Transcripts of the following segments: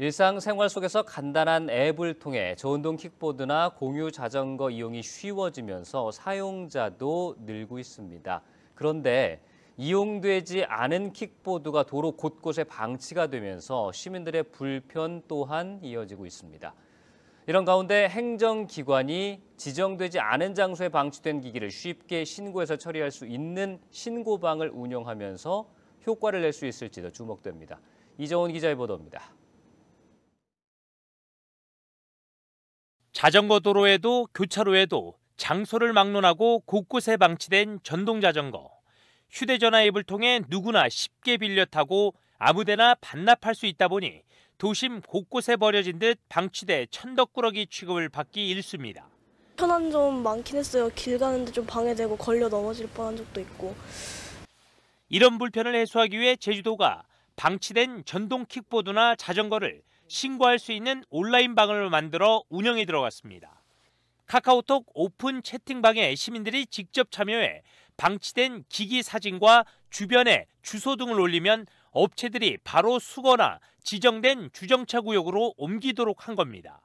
일상생활 속에서 간단한 앱을 통해 저운동 킥보드나 공유 자전거 이용이 쉬워지면서 사용자도 늘고 있습니다. 그런데 이용되지 않은 킥보드가 도로 곳곳에 방치가 되면서 시민들의 불편 또한 이어지고 있습니다. 이런 가운데 행정기관이 지정되지 않은 장소에 방치된 기기를 쉽게 신고해서 처리할 수 있는 신고방을 운영하면서 효과를 낼 수 있을지도 주목됩니다. 이정훈 기자의 보도입니다. 자전거 도로에도 교차로에도 장소를 막론하고 곳곳에 방치된 전동 자전거. 휴대전화 앱을 통해 누구나 쉽게 빌려 타고 아무데나 반납할 수 있다 보니 도심 곳곳에 버려진 듯 방치돼 천덕꾸러기 취급을 받기 일쑤입니다. 편한 점 많긴 했어요. 길 가는데 좀 방해되고 걸려 넘어질 뻔한 적도 있고. 이런 불편을 해소하기 위해 제주도가 방치된 전동 킥보드나 자전거를 신고할 수 있는 온라인 방을 만들어 운영에 들어갔습니다. 카카오톡 오픈 채팅방에 시민들이 직접 참여해 방치된 기기 사진과 주변에 주소 등을 올리면 업체들이 바로 수거나 지정된 주정차 구역으로 옮기도록 한 겁니다.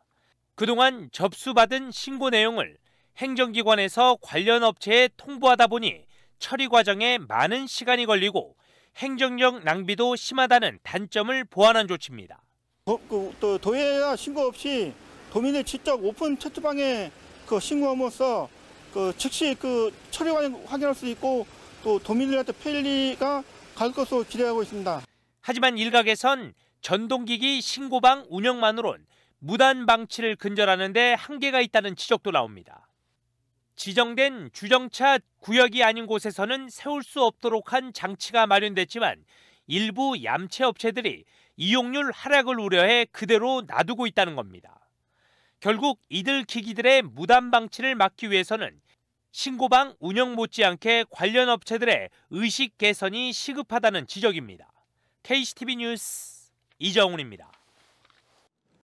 그동안 접수받은 신고 내용을 행정기관에서 관련 업체에 통보하다 보니 처리 과정에 많은 시간이 걸리고 행정력 낭비도 심하다는 단점을 보완한 조치입니다. 그, 또 도예야 신고 없이 도민의 직접 오픈 채팅방에 그 신고함으로써 그 즉시 그 처리 확인할 수 있고 또 도민들한테 편리가 갈 것으로 기대하고 있습니다. 하지만 일각에선 전동기기 신고방 운영만으론 무단 방치를 근절하는데 한계가 있다는 지적도 나옵니다. 지정된 주정차 구역이 아닌 곳에서는 세울 수 없도록 한 장치가 마련됐지만 일부 얌체 업체들이 이용률 하락을 우려해 그대로 놔두고 있다는 겁니다. 결국 이들 기기들의 무단 방치를 막기 위해서는 신고방 운영 못지않게 관련 업체들의 의식 개선이 시급하다는 지적입니다. KCTV 뉴스 이정훈입니다.